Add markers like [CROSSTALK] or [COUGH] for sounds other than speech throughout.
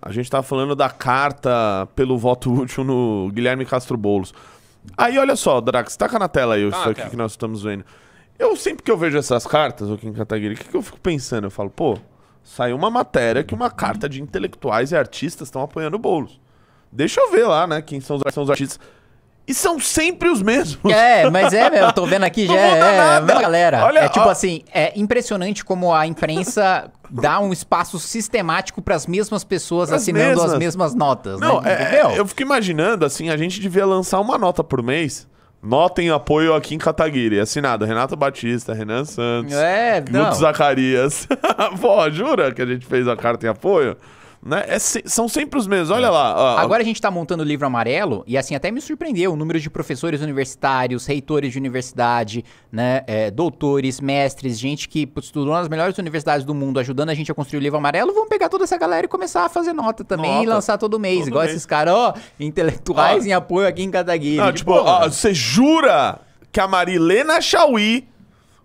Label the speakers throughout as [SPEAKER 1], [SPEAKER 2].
[SPEAKER 1] a gente tava falando da carta pelo voto [LAUGHS] útil no Guilherme Castro Bolos. Aí olha só, Drax, taca na tela aí ah, isso aqui que nós estamos vendo. Eu sempre que eu vejo essas cartas aqui em Kataguiri, o que, que eu fico pensando? Eu falo, pô, saiu uma matéria que uma carta de intelectuais e artistas estão apoiando o Boulos. Deixa eu ver lá, né, quem são os, são os artistas. E são sempre os mesmos. É, mas é, eu tô vendo aqui [LAUGHS] já é, é, nada. é galera. Olha, é tipo ó. assim,
[SPEAKER 2] é impressionante como a imprensa [LAUGHS] dá um espaço sistemático para as mesmas pessoas as assinando mesmas. as mesmas
[SPEAKER 1] notas, Não, né? É, é, eu fico imaginando assim, a gente devia lançar uma nota por mês. Nota em apoio aqui em Cataguiri. Assinado Renato Batista, Renan Santos, é, Guto Zacarias. Pô, [LAUGHS] jura que a gente fez a carta em apoio? Né? É se... são sempre os mesmos. Olha é. lá. Ó, Agora
[SPEAKER 2] a gente está montando o livro amarelo e assim até me surpreendeu o número de professores universitários, reitores de universidade, né? É, doutores, mestres, gente que estudou nas melhores universidades do mundo, ajudando a gente a construir o livro amarelo. Vamos pegar toda essa galera e começar a fazer nota também nota. e lançar todo mês. Todo igual mês. esses
[SPEAKER 1] caras, ó, intelectuais ah. em apoio aqui em Cataguiri. Não, tipo, ó, você jura que a Marilena Chauí,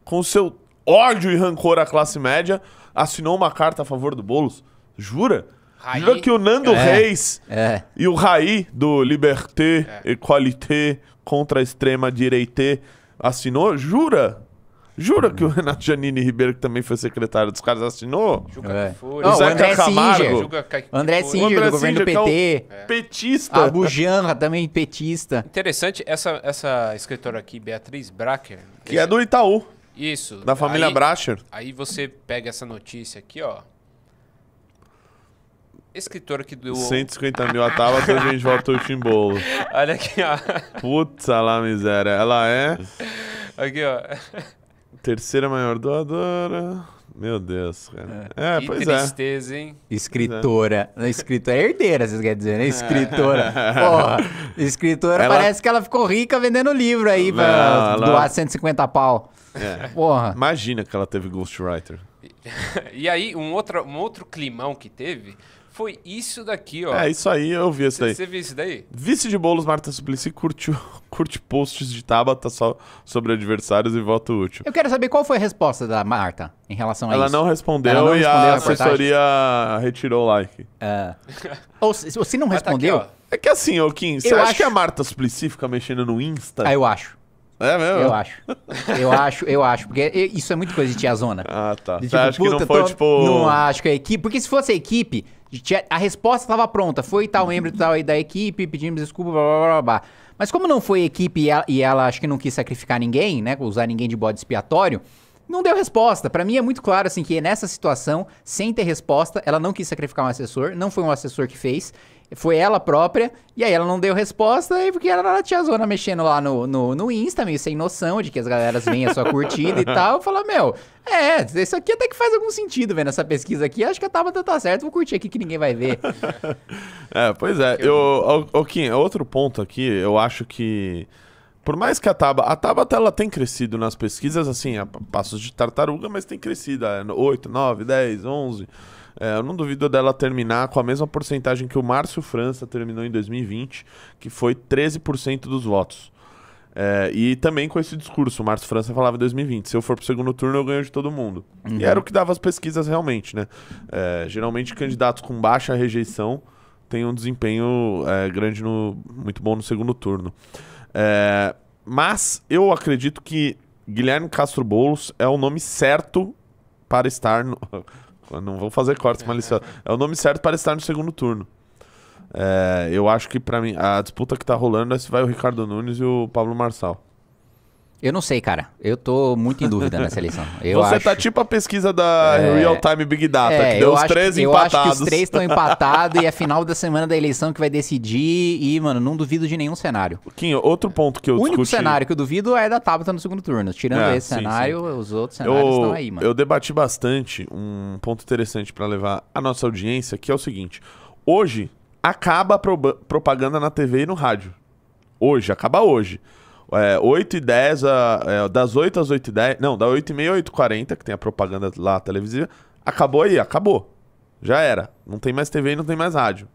[SPEAKER 1] com seu ódio e rancor à classe média, assinou uma carta a favor do Boulos? Jura? Raí. que o Nando é, Reis é. e o Raí do Liberté, é. Equalité, contra a extrema direita assinou? Jura? Jura que o hum. Renato Janine Ribeiro, que também foi secretário dos caras, assinou? Juca é. foi. Não, o André Camargo. Singer. André Singer, André do governo Singer, do é PT. É.
[SPEAKER 2] Petista.
[SPEAKER 1] A também petista.
[SPEAKER 2] Interessante, essa, essa escritora aqui, Beatriz Bracker.
[SPEAKER 1] Que é do Itaú.
[SPEAKER 2] Isso. Da família aí, Bracher. Aí você pega essa notícia aqui, ó escritor que doou. 150 mil a Tabata, a gente volta o timbolo. [LAUGHS]
[SPEAKER 1] Olha aqui, ó. Puta lá, miséria. Ela é. Aqui, ó. Terceira maior doadora. Meu Deus, cara. É, é que pois é. tristeza, é. hein? Escritora. É.
[SPEAKER 2] Escritora é herdeira, vocês querem dizer, né? Escritora. É. Porra, escritora ela... parece que ela ficou
[SPEAKER 1] rica vendendo livro aí pra ela... doar 150 pau. É. Porra. Imagina que ela teve ghostwriter.
[SPEAKER 2] E [LAUGHS] aí, um outro, um outro climão que teve foi isso daqui, ó. É, isso aí,
[SPEAKER 1] eu vi isso daí. Você viu isso daí? Vice de bolos, Marta Suplicy curte, [LAUGHS] curte posts de Tabata só sobre adversários e voto útil. Eu quero saber qual foi a resposta da Marta em relação a Ela isso. Não respondeu Ela não respondeu e a, a assessoria retirou o like. É. Ou se, se não respondeu... [LAUGHS] Ah, tá aqui, é que assim, ô Kim, você acha acho... que a Marta Suplicy fica mexendo no Insta? Ah, eu acho. É mesmo? Eu acho. Eu acho, eu acho. Porque isso é muito coisa de
[SPEAKER 2] tiazona. Ah, tá. De, tipo, Você acha que não foi, tô... tipo... Não acho que a é equipe... Porque se fosse a equipe a resposta estava pronta. Foi tal membro tal da equipe, pedimos desculpa, blá, blá, blá, blá. Mas como não foi equipe e ela, e ela, acho que não quis sacrificar ninguém, né? Usar ninguém de bode expiatório, não deu resposta. Para mim é muito claro, assim, que nessa situação, sem ter resposta, ela não quis sacrificar um assessor, não foi um assessor que fez. Foi ela própria, e aí ela não deu resposta, e porque ela era tiazona mexendo lá no, no, no Insta, meio sem noção de que as galeras veem a sua curtida e [LAUGHS] tal. Fala, meu, é, isso aqui até que faz algum sentido, vendo essa pesquisa aqui. Acho que a Tabata tá certo, vou curtir aqui que ninguém vai ver.
[SPEAKER 1] [LAUGHS] é, pois é. Eu, o, o Kim, outro ponto aqui, eu acho que. Por mais que a Tabata. a Tabata ela tem crescido nas pesquisas, assim, a passos de tartaruga, mas tem crescido, 8, 9, 10, 11. É, eu não duvido dela terminar com a mesma porcentagem que o Márcio França terminou em 2020, que foi 13% dos votos. É, e também com esse discurso, o Márcio França falava em 2020, se eu for pro segundo turno eu ganho de todo mundo. Uhum. E era o que dava as pesquisas realmente, né? É, geralmente candidatos com baixa rejeição têm um desempenho é, grande, no, muito bom no segundo turno. É, mas eu acredito que Guilherme Castro Bolos é o nome certo para estar no não vão fazer cortes maliciosos. É, [LAUGHS] é o nome certo para estar no segundo turno. É, eu acho que para mim a disputa que tá rolando é se vai o Ricardo Nunes e o Pablo Marçal.
[SPEAKER 2] Eu não sei, cara.
[SPEAKER 1] Eu tô muito em dúvida nessa [LAUGHS] eleição. Eu Você tá acho... tá tipo a pesquisa da é... Real Time Big Data, é, que deu os três que, empatados. Eu acho que os três estão [LAUGHS] empatados
[SPEAKER 2] e é final da semana da eleição que vai decidir. E, mano, não duvido de nenhum cenário. Kim, outro ponto que eu O único discuti... cenário que eu duvido é da Tabata no segundo turno. Tirando é, esse sim, cenário, sim. os outros cenários eu, estão aí, mano.
[SPEAKER 1] Eu debati bastante um ponto interessante para levar a nossa audiência, que é o seguinte. Hoje, acaba a pro propaganda na TV e no rádio. Hoje, acaba hoje é, 8 e 10, a, é, das 8 às 8 e 10, não, da 8 e meia, 8 e 40, que tem a propaganda lá televisiva, acabou aí, acabou. Já era. Não tem mais TV e não tem mais rádio.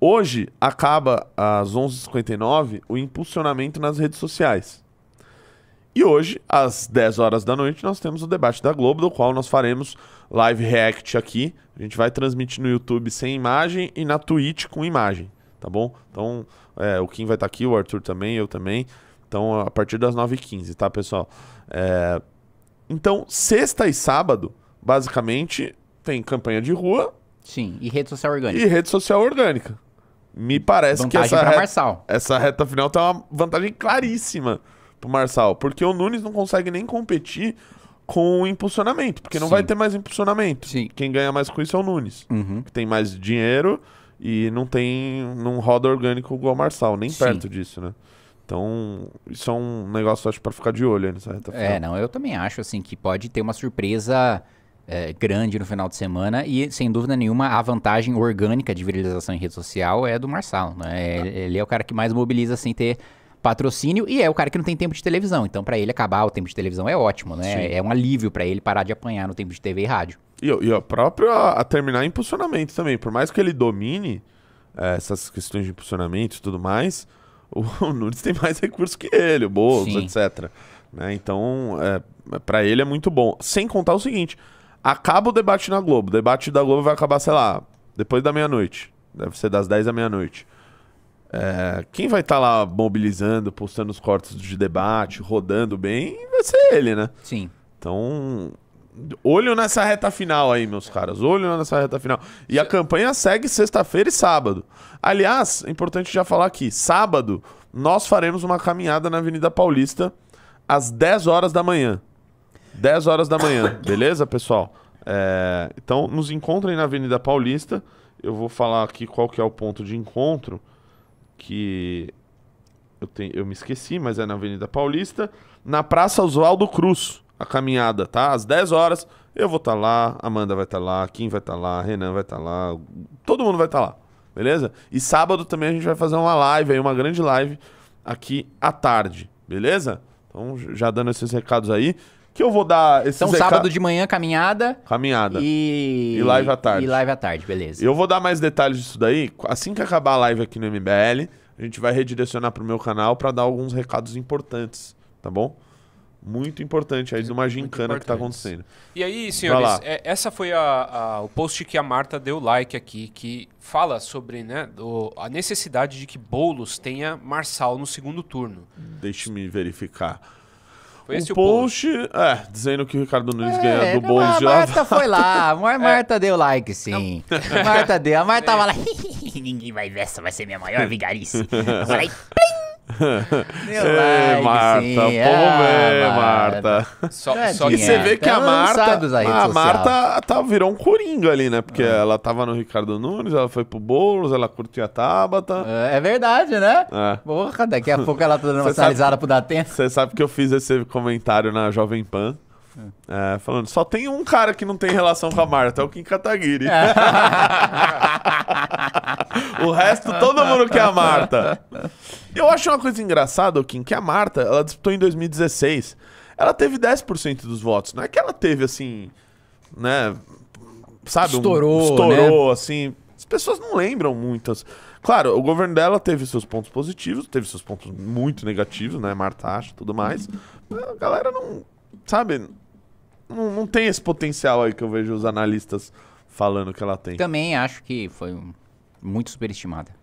[SPEAKER 1] Hoje, acaba às 11h59 o impulsionamento nas redes sociais. E hoje, às 10 horas da noite, nós temos o debate da Globo, do qual nós faremos live react aqui. A gente vai transmitir no YouTube sem imagem e na Twitch com imagem, tá bom? Então, é, o Kim vai estar tá aqui, o Arthur também, eu também. Então, a partir das 9h15, tá, pessoal? É... Então, sexta e sábado, basicamente, tem campanha de rua. Sim, e rede social orgânica. E rede social orgânica. Me parece vantagem que essa reta, essa reta final tem tá uma vantagem claríssima pro Marçal, porque o Nunes não consegue nem competir com o impulsionamento, porque não Sim. vai ter mais impulsionamento. Sim. Quem ganha mais com isso é o Nunes, uhum. que tem mais dinheiro e não tem não roda orgânico igual o Marçal, nem Sim. perto disso, né? Então, isso é um negócio, acho, para ficar de olho nessa reta é, final. É,
[SPEAKER 2] não, eu também acho, assim, que pode ter uma surpresa é, grande no final de semana e, sem dúvida nenhuma, a vantagem orgânica de viralização em rede social é do Marçal, né? Ah. Ele é o cara que mais mobiliza sem ter patrocínio e é o cara que não tem tempo de televisão. Então, para ele acabar o tempo de televisão é ótimo, né? Sim. É um alívio para ele parar
[SPEAKER 1] de apanhar no tempo de TV e rádio. E, e o próprio a, a terminar impulsionamento também. Por mais que ele domine é, essas questões de impulsionamento e tudo mais... [LAUGHS] o Nunes tem mais recurso que ele, o Boulos, Sim. etc. Né? Então, é, para ele é muito bom. Sem contar o seguinte: acaba o debate na Globo. O debate da Globo vai acabar, sei lá, depois da meia-noite. Deve ser das 10 da meia-noite. É, quem vai estar tá lá mobilizando, postando os cortes de debate, rodando bem, vai ser ele, né? Sim. Então, Olho nessa reta final aí, meus caras. Olho nessa reta final. E a campanha segue sexta-feira e sábado. Aliás, é importante já falar aqui: sábado nós faremos uma caminhada na Avenida Paulista às 10 horas da manhã. 10 horas da manhã, [COUGHS] beleza, pessoal? É, então, nos encontrem na Avenida Paulista. Eu vou falar aqui qual que é o ponto de encontro. Que eu, tenho, eu me esqueci, mas é na Avenida Paulista. Na Praça Oswaldo Cruz a caminhada, tá? Às 10 horas eu vou estar tá lá, Amanda vai estar tá lá, Kim vai estar tá lá, Renan vai estar tá lá, todo mundo vai estar tá lá, beleza? E sábado também a gente vai fazer uma live aí, uma grande live aqui à tarde, beleza? Então já dando esses recados aí. Que eu vou dar esses Então, sábado de
[SPEAKER 2] manhã, caminhada.
[SPEAKER 1] Caminhada. E... e live à tarde. E live à tarde, beleza. Eu vou dar mais detalhes disso daí. Assim que acabar a live aqui no MBL, a gente vai redirecionar pro meu canal para dar alguns recados importantes, tá bom? muito importante aí uma gincana que está acontecendo. E aí, senhores,
[SPEAKER 2] é, essa foi a, a, o post que a Marta deu like aqui, que fala sobre né, do, a necessidade de que Boulos tenha Marçal no segundo turno.
[SPEAKER 1] Deixe-me verificar. Foi o post, o post, é, dizendo que o Ricardo Nunes é, ganha do Boulos de A Marta foi lá, a [LAUGHS] é. Marta é. deu like, sim. Não. Marta
[SPEAKER 2] deu, a Marta é. tava lá, [LAUGHS] [LAUGHS] ninguém vai ver, essa vai ser minha maior vigarice. Eu falei,
[SPEAKER 1] [LAUGHS] Ei, Marta, sim. o ah, Marta. Só, é só que você vê né? que a tá Marta, ah, a Marta tá, virou um coringa ali, né? Porque é. ela tava no Ricardo Nunes, ela foi pro Boulos, ela curtiu a Tabata. É, é verdade, né? É.
[SPEAKER 2] Porra, daqui a pouco ela tá dando [LAUGHS] uma sinalizada
[SPEAKER 1] pro Datena. Você sabe que eu fiz esse comentário na Jovem Pan. É. é, falando, só tem um cara que não tem relação com a Marta, é o Kim Kataguiri. É. [LAUGHS] o resto, todo mundo quer a Marta. Eu acho uma coisa engraçada, Kim, que a Marta, ela disputou em 2016. Ela teve 10% dos votos. Não é que ela teve, assim, né? Sabe? Estourou, um, Estourou, né? assim. As pessoas não lembram muitas. Claro, o governo dela teve seus pontos positivos, teve seus pontos muito negativos, né? Marta acha tudo mais. A galera não. Sabe? Não, não tem esse potencial aí que eu vejo os analistas falando que ela tem. Também acho que foi muito
[SPEAKER 2] superestimada.